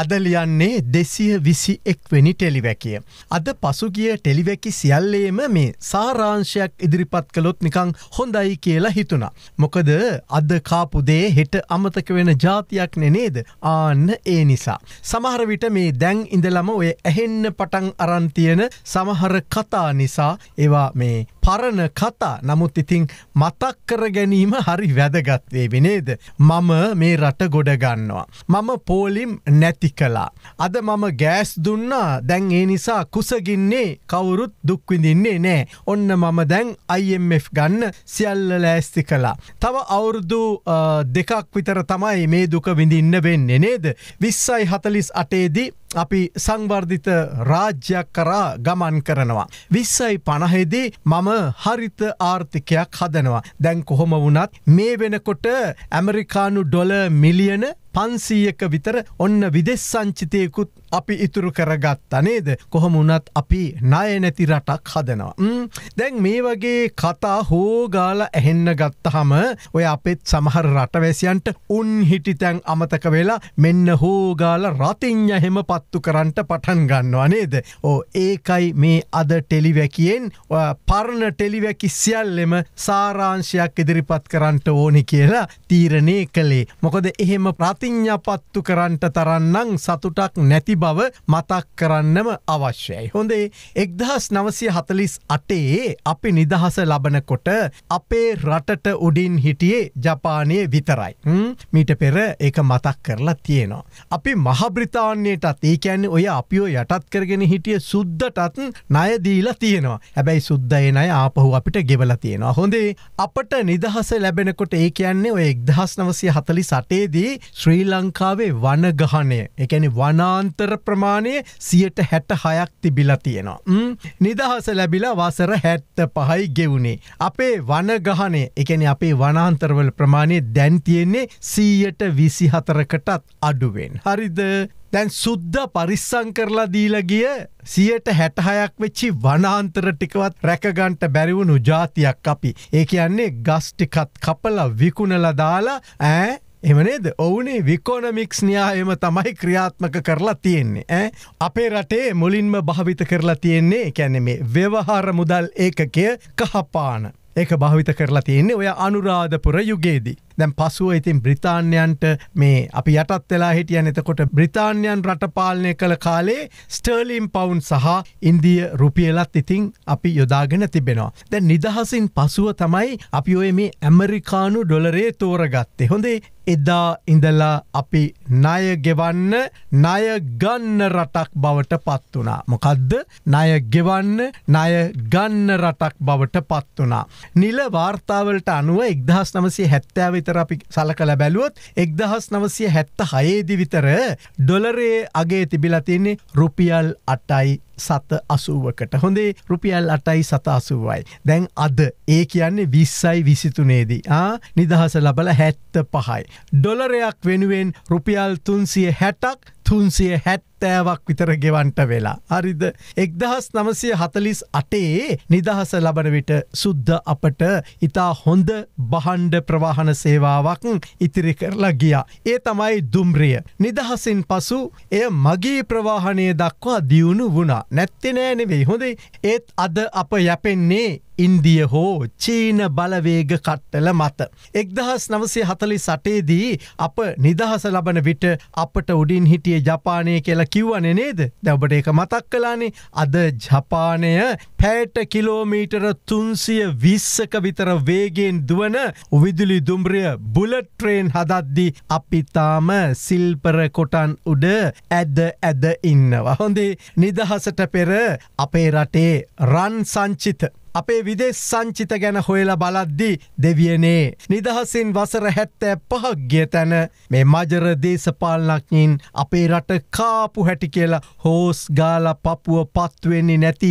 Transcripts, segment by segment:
අදලියන්නේ දෙසිය විසි එක්වැනි ටෙලිවැකිය. අද පසුගිය ටෙලිවැකි සියල්ලේම මේ සාරාංශයක් ඉදිරිපත් කළොත් නිකං හොඳයි කියලා හිතුණා. මොකද අද කාපුදේ හෙට අමතක වෙන ජාතියක් නෙනේද ආන්න ඒ නිසා. සමහරවිට මේ දැන් ඉඳලම ඔය ඇහෙන්න පටන් අරන්තියන සමහර කතා නිසා ඒවා මේ පරණ කතා නමුත් ඉතිං මතක් කර ගැනීම හරි වැදගත්වේ විනේද. මම මේ රට ගොඩගන්නවා. මම පෝලිම් නැති ඇති කලා. අද මම ගෑස් දුන්නා දැන් ඒ නිසා කුසගින්නේ කවුරුත් දුක්විඳින්නේ නෑ. ඔන්න මම දැන් IMF ගන්න සියල්ල ලෑස්ති කලා. තව අවුරුදු දෙකක් විතර තමයි මේ දුක විඳින්න වෙන්නේ නේද. විස්සයි හතලිස් අටේදී අපි සංවර්ධිත රාජ්‍යයක් කරා ගමන් කරනවා. විස්සයි පණහෙදී මම හරිත ආර්ථිකයක් හදනවා. දැන් කොහොම වුනත් මේ වෙනකොට ඇමරිකානු ඩොල මිලියන පන්සීයක විතර ඔන්න විදෙස් සංචිතයකුත් අපි ඉතුරු කරගත්තා නේද කොහොමුණත් අපි නය නැති රටක් හදනවා. දැන් මේ වගේ කතා හෝගාල ඇහෙන්න ගත්තහම ඔය අපෙත් සමහර රටවැසියන්ට උන් හිටිතැන් අමතක වෙලා මෙන්න හෝගාල රතිං්ඥ හෙම පත්තු කරන්ට පටන් ගන්නවා නේද. ඕ ඒකයි මේ අද ටෙලිවැකියෙන් පරණ ටෙලිවැකි සියල්ලෙම සාරාංශයක් ඉදිරිපත් කරන්නට ඕනි කියලා තීරණය කළේ. මොකද එහෙම ප්‍රතිං්ඥ පත්තු කරන්ට තරන්නම් සතුටක් නැතිබ බව මතක් කරන්නම අවශ්‍යයි. හොඳේ එක්දහස් නවසය හතලිස් අටේ අපි නිදහස ලබනකොට අපේ රටට උඩින් හිටියේ ජපානය විතරයි. මීට පෙර එක මතක් කරලා තියෙනවා. අපි මහබ්‍රිතාන්නයටත් ඒකැන්න ඔය අපිෝ යටත් කරගෙන හිටිය සුද්දටත් නයදීලා තියෙනවා. හැබැයි සුද්දයන අය ආපහු අපිට ගෙවල තියෙනවා. හොඳේ අපට නිදහස ලැබෙනකොට ඒ කියන්නේ ඔය එක්දහස් නවසය හතලි සටේදී ශ්‍රී ලංකාවේ වනගහනය එකැනි වනාන්තර වසර ප්‍රමාණය සියට හැට හයක් තිබිලා තියෙනවා. නිදහස ලැබිලා වසර හැත්ත පහයි ගෙවුණේ. අපේ වනගහනය එකන අපේ වනාන්තරවල ප්‍රමාණය දැන් තියෙන්නේ සීයට විසි හතරකටත් අඩුවෙන්. හරිද දැන් සුද්ද පරිස්සං කරලා දීලගිය සියට හැටහයක් වෙච්චි වනාන්තර ටිකවත් රැකගන්ට බැරිවුණු ජාතියක් අපි. ඒ කියන්නේ ගස්ටිකත් කපල විකුණල දාලා ඇ එමනේද ඔවුනේ විකෝනමික්ස් න්‍යායම තමයි ක්‍රියාත්මක කරලා තියෙන්නේ ඇ අපේ රටේ මුලින්ම භාවිත කරලා තියෙන්නේ කැනෙ මේ ව්‍යවහාර මුදල් ඒකකය කහපාන. ඒක භාවිත කරලා තියෙන්නේ ඔය අනුරාධපුර යුගේදී. දැන් පසුව ඉතින් බ්‍රතාන්යන්ට මේ අපි යටත් වෙලා හිටියන් එතකොට බ්‍රතාන්යන් රටපාලනය කළ කාලේ ස්ටර්ලීම් පවුන් සහ ඉන්දිය රුපියලත් ඉතිං අපි යොදාගෙන තිබෙනවා. දැන් නිදහසින් පසුව තමයි අපි ඔය මේ ඇමරිකානු ඩොලරේ තෝරගත්තේ හොඳේ එදා ඉඳලා අපි ණය ගෙවන්න ණය ගන්න රටක් බවට පත් වුණා. මොකද්ද? ණය ගෙවන්න ණය ගන්න රටක් බවට පත් වුණා. නිල වාර්තාවලට අනුව 1970 විතර අපි සලකලා බැලුවොත් 1976 විතර ඩොලරයේ අගේ තිබිලා තින්නේ රුපියල් 8යි සත අසුවකට හොඳේ රුපියල් අටයි සත අසුවයි. දැන් අද ඒ කියන්නේ විස්සයි විසිතුනේදී නිදහස ලබල හැත්ත පහයි. ඩොලරයක් වෙනුවෙන් රුපියල් තුන්සිය හැටක් තුන්සිය හැත්තෑවක් විතර ගෙවන්ට වෙලා. හරිද එක්දහස් නමසය හතලිස් අටේ නිදහස ලබන විට සුද්ධ අපට ඉතා හොඳ බහන්්ඩ ප්‍රවාහන සේවාවක් ඉතිරි කරලා ගියා. ඒ තමයි දුම්රිය. නිදහසින් පසු එය මගේ ප්‍රවාහනය දක්වා දියුණු වුණා නැත්තෙනෑනෙවෙයි හොඳේ ඒත් අද අප යැපෙන්නේ ඉන්දිය හෝ චීන බලවේග කට්ටල මත. එක්දහස් නවසේ හතලි සටේදී අප නිදහස ලබන විට අපට උඩින් හිටිය ජපානය කියලා කිව්වන නේද දැබට එක මතක් කලානේ අද ජපානය පැට කිලෝමීටර තුන්සිය විස්සක විතර වේගෙන් දුවන උවිදුලි දුම්රිය බුලට්‍රේන් හදද්දි අපිතාම සිල්පර කොටන් උඩ ඇද ඇද ඉන්නවා. හොඳේ නිදහසට පෙර අපේ රටේ රන් සංචිත. අපේ විදෙස් සංචිත ගැන හොයලා බලද්දී දෙවියනේ. නිදහසින් වසර හැත්තෑ පහක් ගිය තැන මේ මජර දේශපාලනක්ඥින් අපේ රට කාපු හැටි කියලා හෝස් ගාල පපුුව පත්වෙන්නේ නැති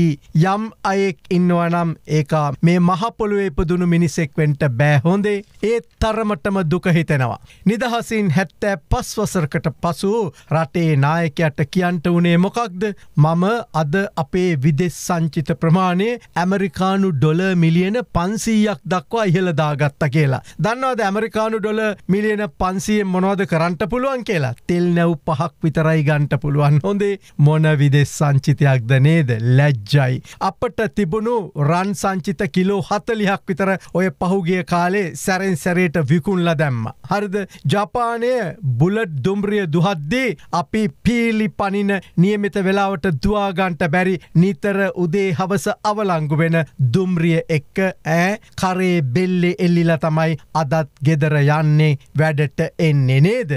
යම් අයෙක් ඉන්නවනම් ඒකා මේ මහපොළුවේ ඉපදුණු මිනිසෙක්වෙන්ට බෑහොඳේ ඒ තරමටම දුකහිතෙනවා. නිදහසින් හැත්තෑ පස්වසරකට පසු රටේ නායකයට කියන්ට වනේ මොකක්ද මම අද අපේ විදෙස් සංචිත ප්‍රමාණය ඇමරිකාන් ඇමරිකානු ඩොල මිලියන පන්සීයක් දක්වා ඉහළදාගත්ත කියලා. දන්නවාද ඇමරිකානු ඩොල මිලියන පන්සියෙන් මොනවද කරන්ට පුළුවන් කියලා තෙල් නැව් පහක් විතරයි ගන්ට පුළුවන් හොඳේ මොන විදෙස් සංචිතයක්ද නේද ලැජ්ජයි. අපට තිබුණු රන් සංචිත කිලෝ හතලිහක් විතර ඔය පහුගිය කාලේ සැරෙන් සැරේට විකුන්ල දැම්ම. හරිද ජපානය බුලට් දුම්රිය දුහද්දේ අපි පීලි පනින නියමිත වෙලාවට දවාගන්ට බැරි නිතර උදේ හවස අවලංගු වෙන දුම්රිය එක්ක ඈ කරේ බෙල්ලෙ එල්ලිලා තමයි අදත් ගෙදර යන්නේ වැඩට එන්නේ නේද.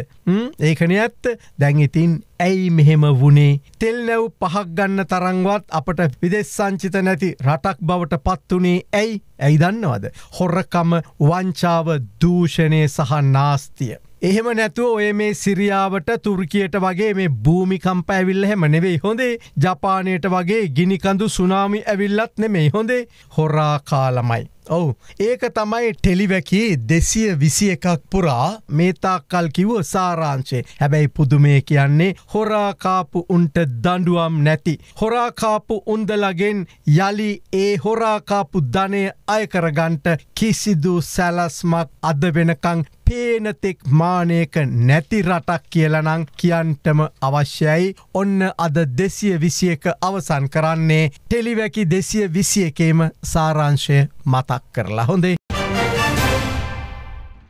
ඒකන ඇත්ත දැංඉතින් ඇයි මෙහෙම වුණේ. තෙල් නැව් පහක් ගන්න තරංවත් අපට විදෙස් සංචිත නැති රටක් බවට පත්වනේ ඇයි ඇයි දන්නවද. හොරකම වංචාව දූෂණය සහ නාස්තිය. එහෙම නැතුව ඔය මේ සිරියාවට තුර්කියට වගේ මේ භූමිකම්ප ඇවිල්ල හැම නෙවෙයි හොඳේ ජපානයට වගේ ගිනිකඳු සුනාමි ඇවිල්ලත් නෙමෙයි හොඳේ හොරා කාලමයි. ඔවු ඒක තමයි ටෙලිවැකි දෙසිය විසි එකක් පුරා මේතාකල් කිව සාරාංචේ හැබැයි පුදුමේ කියන්නේ හොරාකාපු උන්ට දඩුවම් නැති. හොරාකාපු උන්දලගෙන් යළි ඒ හොරාකාපු ධනය අයකරගන්ට කිසිදු සැලස්මක් අද වෙනකං පේනතෙක් මානයක නැති රටක් කියලනං කියන්ටම අවශ්‍යයි ඔන්න අද දෙසිය විසියක අවසන් කරන්නේ ටෙලිවැකි දෙසිය විසිය එකේම සාරංශය මතක් කරලා හොඳේ